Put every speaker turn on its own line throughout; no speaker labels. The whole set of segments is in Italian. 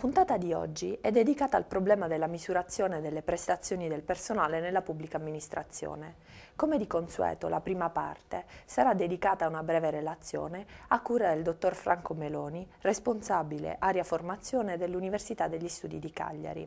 puntata di oggi è dedicata al problema della misurazione delle prestazioni del personale nella pubblica amministrazione. Come di consueto, la prima parte sarà dedicata a una breve relazione a cura del dottor Franco Meloni, responsabile area formazione dell'Università degli Studi di Cagliari.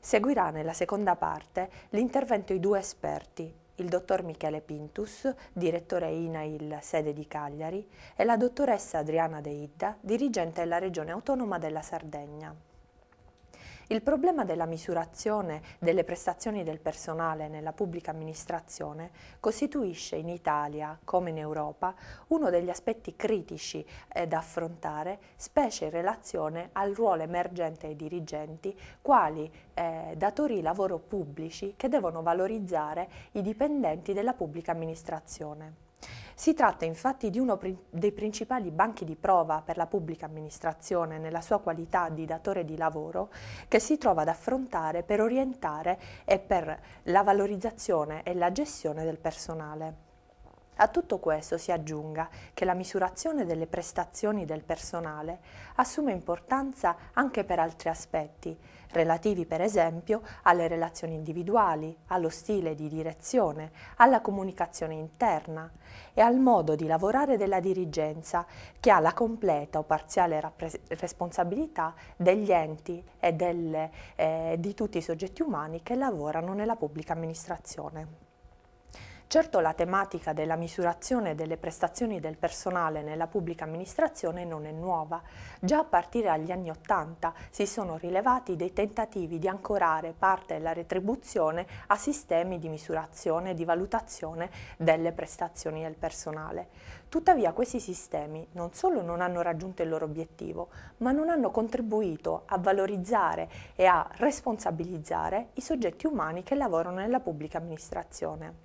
Seguirà nella seconda parte l'intervento di due esperti, il dottor Michele Pintus, direttore INAIL sede di Cagliari, e la dottoressa Adriana De Idda, dirigente della Regione Autonoma della Sardegna. Il problema della misurazione delle prestazioni del personale nella pubblica amministrazione costituisce in Italia, come in Europa, uno degli aspetti critici eh, da affrontare, specie in relazione al ruolo emergente ai dirigenti, quali eh, datori di lavoro pubblici che devono valorizzare i dipendenti della pubblica amministrazione. Si tratta infatti di uno dei principali banchi di prova per la pubblica amministrazione nella sua qualità di datore di lavoro che si trova ad affrontare per orientare e per la valorizzazione e la gestione del personale. A tutto questo si aggiunga che la misurazione delle prestazioni del personale assume importanza anche per altri aspetti, relativi per esempio alle relazioni individuali, allo stile di direzione, alla comunicazione interna e al modo di lavorare della dirigenza che ha la completa o parziale responsabilità degli enti e delle, eh, di tutti i soggetti umani che lavorano nella pubblica amministrazione. Certo la tematica della misurazione delle prestazioni del personale nella pubblica amministrazione non è nuova. Già a partire dagli anni Ottanta si sono rilevati dei tentativi di ancorare parte della retribuzione a sistemi di misurazione e di valutazione delle prestazioni del personale. Tuttavia questi sistemi non solo non hanno raggiunto il loro obiettivo, ma non hanno contribuito a valorizzare e a responsabilizzare i soggetti umani che lavorano nella pubblica amministrazione.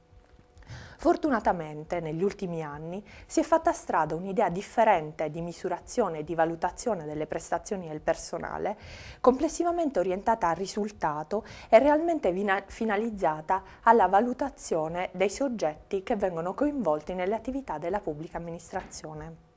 Fortunatamente negli ultimi anni si è fatta strada un'idea differente di misurazione e di valutazione delle prestazioni del personale, complessivamente orientata al risultato e realmente finalizzata alla valutazione dei soggetti che vengono coinvolti nelle attività della pubblica amministrazione.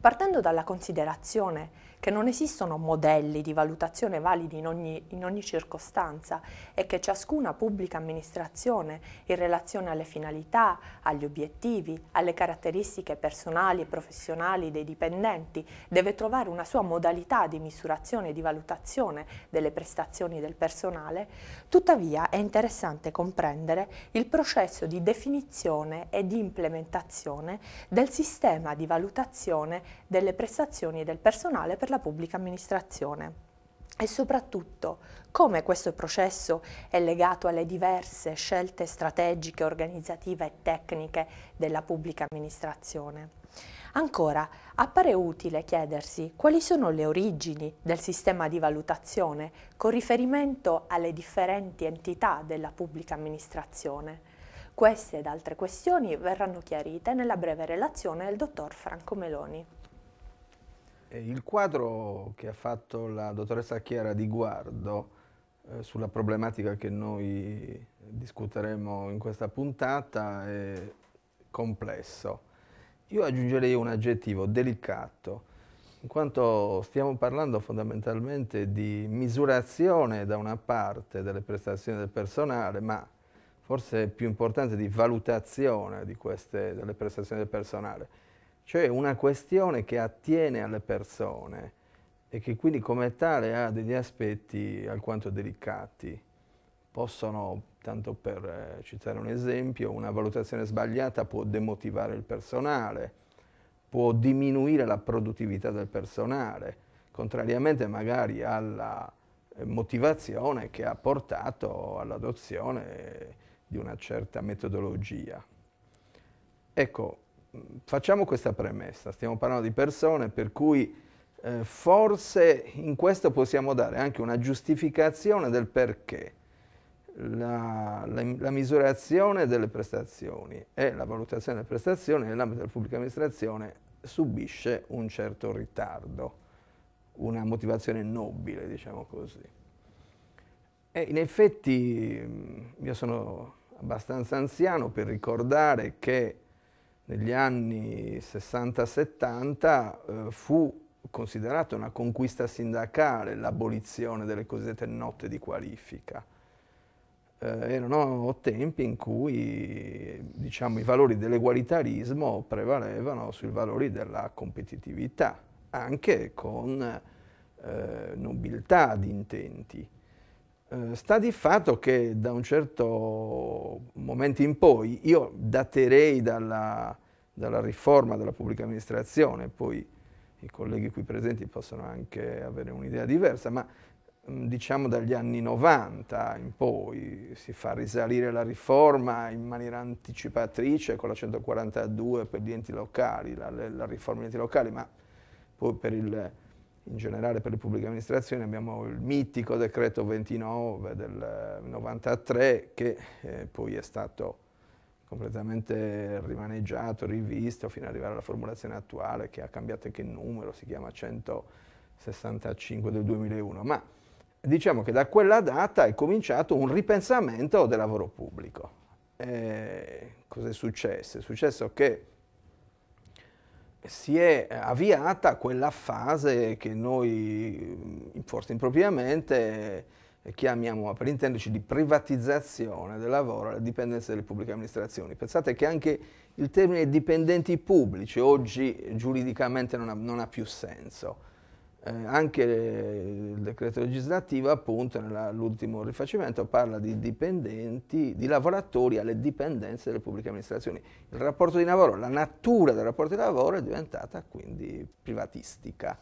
Partendo dalla considerazione che non esistono modelli di valutazione validi in ogni, in ogni circostanza e che ciascuna pubblica amministrazione, in relazione alle finalità, agli obiettivi, alle caratteristiche personali e professionali dei dipendenti, deve trovare una sua modalità di misurazione e di valutazione delle prestazioni del personale, tuttavia è interessante comprendere il processo di definizione e di implementazione del sistema di valutazione delle prestazioni del personale per per la pubblica amministrazione e soprattutto come questo processo è legato alle diverse scelte strategiche, organizzative e tecniche della pubblica amministrazione. Ancora, appare utile chiedersi quali sono le origini del sistema di valutazione con riferimento alle differenti entità della pubblica amministrazione. Queste ed altre questioni verranno chiarite nella breve relazione del dottor Franco Meloni.
Il quadro che ha fatto la dottoressa Chiara Di Guardo eh, sulla problematica che noi discuteremo in questa puntata è complesso. Io aggiungerei un aggettivo, delicato, in quanto stiamo parlando fondamentalmente di misurazione da una parte delle prestazioni del personale, ma forse più importante di valutazione di queste, delle prestazioni del personale cioè una questione che attiene alle persone e che quindi come tale ha degli aspetti alquanto delicati. Possono, tanto per eh, citare un esempio, una valutazione sbagliata può demotivare il personale, può diminuire la produttività del personale, contrariamente magari alla eh, motivazione che ha portato all'adozione di una certa metodologia. Ecco, facciamo questa premessa, stiamo parlando di persone per cui eh, forse in questo possiamo dare anche una giustificazione del perché la, la, la misurazione delle prestazioni e la valutazione delle prestazioni nell'ambito della pubblica amministrazione subisce un certo ritardo, una motivazione nobile, diciamo così. E in effetti mm, io sono abbastanza anziano per ricordare che negli anni 60-70 eh, fu considerata una conquista sindacale l'abolizione delle cosiddette notte di qualifica. Eh, erano tempi in cui diciamo, i valori dell'egualitarismo prevalevano sui valori della competitività, anche con eh, nobiltà di intenti. Eh, sta di fatto che da un certo momento in poi io daterei dalla, dalla riforma della pubblica amministrazione, poi i colleghi qui presenti possono anche avere un'idea diversa, ma mm, diciamo dagli anni 90 in poi si fa risalire la riforma in maniera anticipatrice con la 142 per gli enti locali, la, la riforma degli enti locali, ma poi per il in generale per le pubbliche amministrazioni abbiamo il mitico decreto 29 del 93 che eh, poi è stato completamente rimaneggiato, rivisto fino ad arrivare alla formulazione attuale che ha cambiato anche il numero, si chiama 165 del 2001, ma diciamo che da quella data è cominciato un ripensamento del lavoro pubblico. Eh, cos'è successo? È successo che si è eh, avviata quella fase che noi mm, forse impropriamente eh, chiamiamo per intenderci di privatizzazione del lavoro alla dipendenza delle pubbliche amministrazioni. Pensate che anche il termine dipendenti pubblici oggi giuridicamente non ha, non ha più senso eh, anche eh, il decreto legislativo, appunto, nell'ultimo rifacimento, parla di dipendenti, di lavoratori alle dipendenze delle pubbliche amministrazioni. Il rapporto di lavoro, la natura del rapporto di lavoro è diventata quindi privatistica.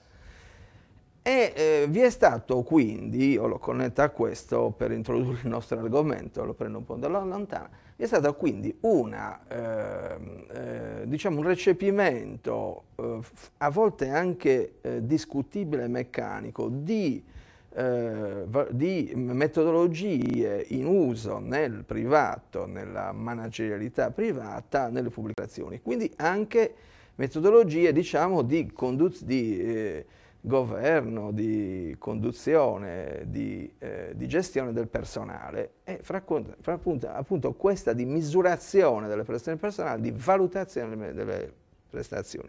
E eh, vi è stato quindi, io lo connetto a questo per introdurre il nostro argomento, lo prendo un po' da lontana, è stato quindi una, ehm, eh, diciamo un recepimento eh, a volte anche eh, discutibile meccanico di, eh, di, metodologie in uso nel privato, nella managerialità privata, nelle pubblicazioni. Quindi anche metodologie diciamo, di, conduzione, di eh, governo, di conduzione, di, eh, di gestione del personale e fra, fra appunto, appunto, questa di misurazione delle prestazioni personali, di valutazione delle prestazioni.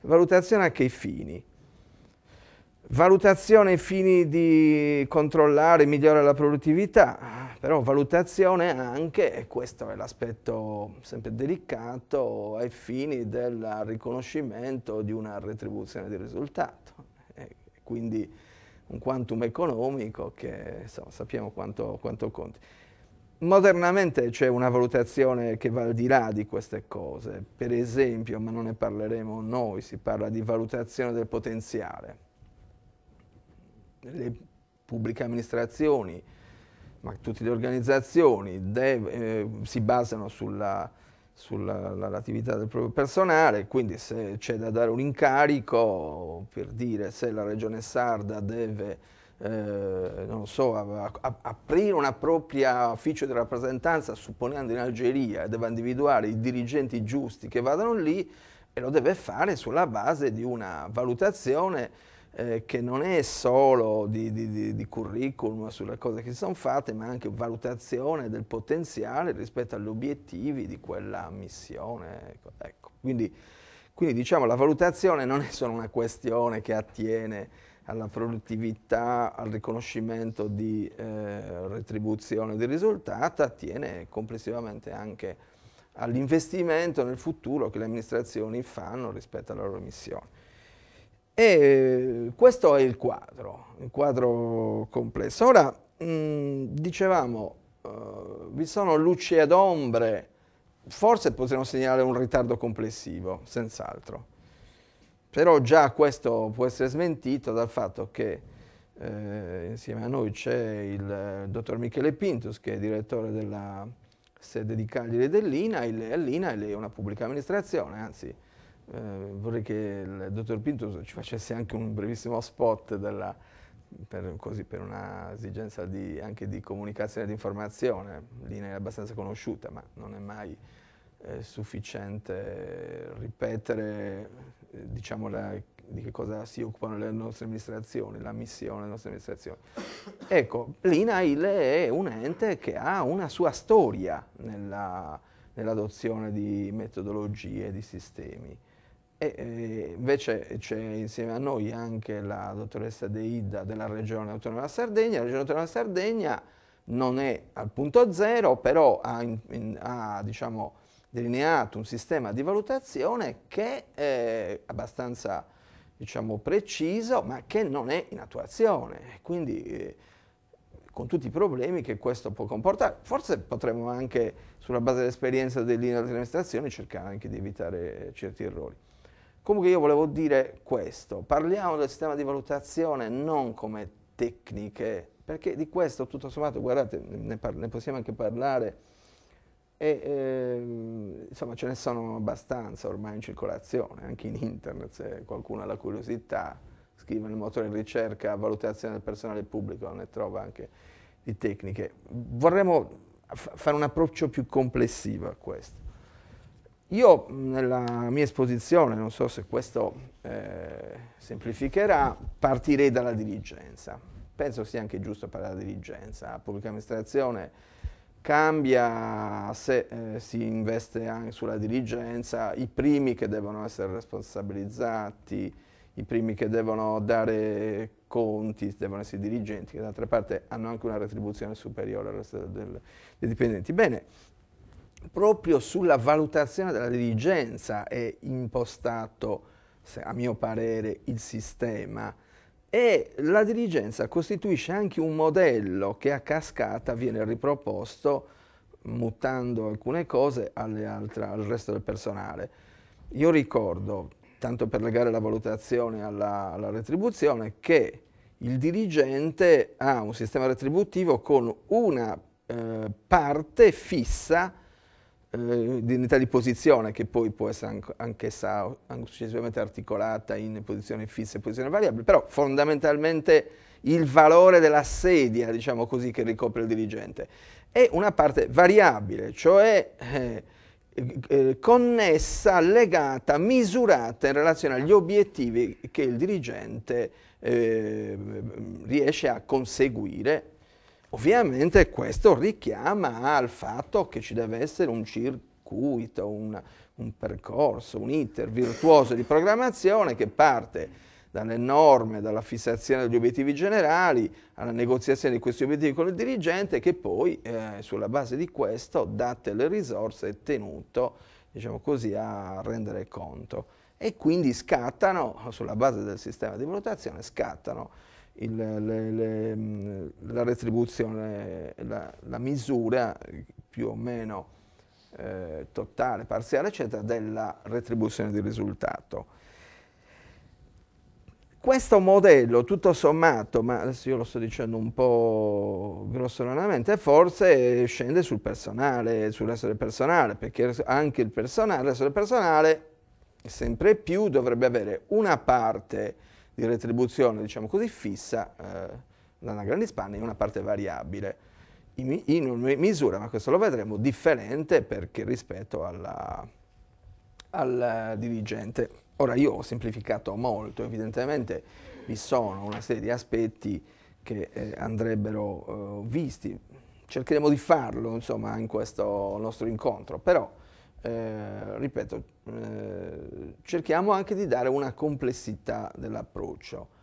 Valutazione anche che fini? Valutazione ai fini di controllare e migliorare la produttività, però valutazione anche, e questo è l'aspetto sempre delicato, ai fini del riconoscimento di una retribuzione di risultato quindi un quantum economico che insomma, sappiamo quanto, quanto conti. Modernamente c'è una valutazione che va al di là di queste cose, per esempio, ma non ne parleremo noi, si parla di valutazione del potenziale. Le pubbliche amministrazioni, ma tutte le organizzazioni, eh, si basano sulla sulla relatività del proprio personale, quindi se c'è da dare un incarico, per dire se la Regione Sarda deve eh, so, a, a, aprire una propria ufficio di rappresentanza, supponendo in Algeria, e deve individuare i dirigenti giusti che vadano lì e lo deve fare sulla base di una valutazione eh, che non è solo di, di, di, curriculum sulle cose che si sono fatte, ma anche valutazione del potenziale rispetto agli obiettivi di quella missione. Ecco. ecco. Quindi, quindi diciamo la valutazione non è solo una questione che attiene alla produttività, al riconoscimento di eh, retribuzione di risultato, attiene complessivamente anche all'investimento nel futuro che le amministrazioni fanno rispetto alla loro missione. E eh, questo è il quadro, il quadro complesso. Ora, mm, dicevamo, eh, vi sono luci ed ombre, forse potremmo segnalare un ritardo complessivo, senz'altro. Però già questo può essere smentito dal fatto che eh, insieme a noi c'è il eh, dottor Michele Pintus, che è direttore della sede di Cagliari dell'INAIL, e l'INAIL è una pubblica amministrazione, anzi eh, vorrei che il dottor Pinto ci facesse anche un brevissimo spot della, per, così, per una esigenza di, anche di comunicazione e di informazione, linea abbastanza conosciuta, ma non è mai eh, sufficiente ripetere eh, diciamo, la, di che cosa si occupano le nostre amministrazioni, la missione delle nostre amministrazioni. Ecco, l'INAIL è un ente che ha una sua storia nell'adozione di metodologie, e di sistemi. E, eh, invece c'è insieme a noi anche la dottoressa De Ida della Regione Autonoma della Sardegna. La Regione Autonoma della Sardegna non è al punto zero, però ha, in, in, ha diciamo, delineato un sistema di valutazione che è abbastanza diciamo, preciso, ma che non è in attuazione. Quindi eh, con tutti i problemi che questo può comportare. Forse potremmo anche, sulla base dell'esperienza dell'INA dell'amministrazione, cercare anche di evitare eh, certi errori. Comunque io volevo dire questo, parliamo del sistema di valutazione non come tecniche, perché di questo tutto sommato, guardate, ne, par- ne possiamo anche parlare, e, ehm, insomma ce ne sono abbastanza ormai in circolazione, anche in internet se qualcuno ha la curiosità, scrive nel motore di ricerca valutazione del personale pubblico, ne trova anche di tecniche. Vorremmo f- fare un approccio più complessivo a questo. Io nella mia esposizione, non so se questo eh, semplificherà, partirei dalla dirigenza. Penso sia anche giusto parlare della dirigenza. La pubblica amministrazione cambia se eh, si investe anche sulla dirigenza, i primi che devono essere responsabilizzati, i primi che devono dare conti, devono essere i dirigenti, che d'altra parte hanno anche una retribuzione superiore al resto del, dei dipendenti. Bene, proprio sulla valutazione della dirigenza è impostato, a mio parere, il sistema e la dirigenza costituisce anche un modello che a cascata viene riproposto mutando alcune cose altre, al resto del personale. Io ricordo, tanto per legare la valutazione alla, alla retribuzione, che il dirigente ha un sistema retributivo con una eh, parte fissa eh, dignità di posizione che poi può essere anch'essa successivamente articolata in posizione fissa e posizione variabile, però fondamentalmente il valore della sedia, diciamo così, che ricopre il dirigente, è una parte variabile, cioè eh, eh connessa, legata, misurata in relazione agli obiettivi che il dirigente eh, riesce a conseguire Ovviamente questo richiama al fatto che ci deve essere un circuito, un, un percorso, un iter virtuoso di programmazione che parte dalle norme, dalla fissazione degli obiettivi generali, alla negoziazione di questi obiettivi con il dirigente che poi eh, sulla base di questo, date le risorse, è tenuto diciamo così, a rendere conto. E quindi scattano, sulla base del sistema di valutazione, scattano il, le, le, mm, la retribuzione, la, la, misura più o meno eh, totale, parziale, eccetera, della retribuzione di risultato. Questo modello, tutto sommato, ma adesso io lo sto dicendo un po' grossolanamente, forse scende sul personale, sull'essere personale, perché anche il personale, l'essere personale sempre più dovrebbe avere una parte di retribuzione diciamo così, fissa eh, l'anagrande Hispania e una parte variabile in, in una misura, ma questo lo vedremo, differente perché rispetto alla, al dirigente. Ora io ho semplificato molto, evidentemente vi sono una serie di aspetti che eh, andrebbero eh, visti, cercheremo di farlo insomma in questo nostro incontro, però eh, ripeto, eh, cerchiamo anche di dare una complessità dell'approccio.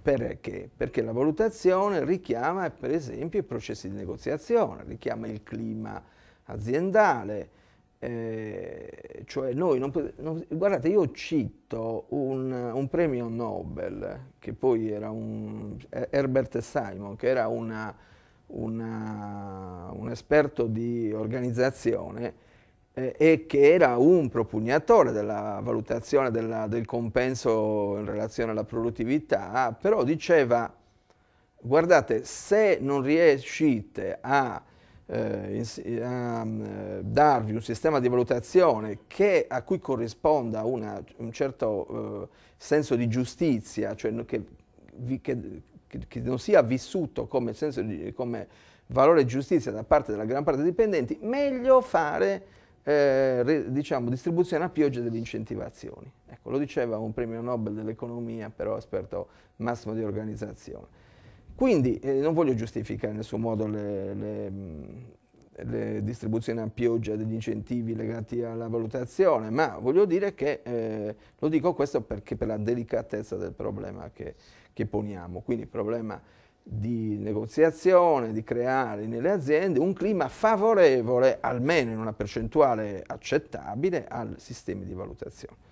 Perché? Perché la valutazione richiama per esempio i processi di negoziazione, richiama il clima aziendale, eh, cioè noi non, non, guardate io cito un, un, premio Nobel che poi era un Herbert Simon che era una, una, un esperto di organizzazione eh, e che era un propugnatore della valutazione della, del compenso in relazione alla produttività, però diceva guardate se non riuscite a, eh, a mm, darvi un sistema di valutazione che, a cui corrisponda una, un certo eh, senso di giustizia, cioè che, vi, che che, non sia vissuto come, senso, come valore giustizia da parte della gran parte dei dipendenti, meglio fare eh, diciamo, distribuzione a pioggia delle incentivazioni. Ecco, lo diceva un premio Nobel dell'economia, però esperto massimo di organizzazione. Quindi eh, non voglio giustificare in nessun modo le, le, le, distribuzioni a pioggia degli incentivi legati alla valutazione, ma voglio dire che eh, lo dico questo perché per la delicatezza del problema che, che poniamo. Quindi il problema di negoziazione, di creare nelle aziende un clima favorevole, almeno in una percentuale accettabile, al sistema di valutazione.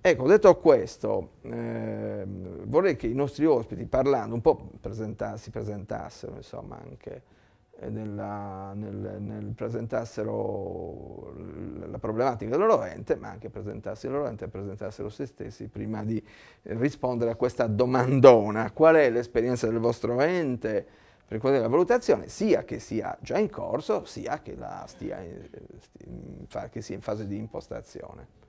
Ecco, detto questo, eh, vorrei che i nostri ospiti, parlando, un po' si presentassero, insomma, anche nella, nel, nel, presentassero la problematica loro ente, ma anche presentassero loro ente e presentassero se stessi prima di rispondere a questa domandona. Qual è l'esperienza del vostro ente per quanto riguarda la valutazione, sia che sia già in corso, sia che, stia in, che sia in fase di impostazione?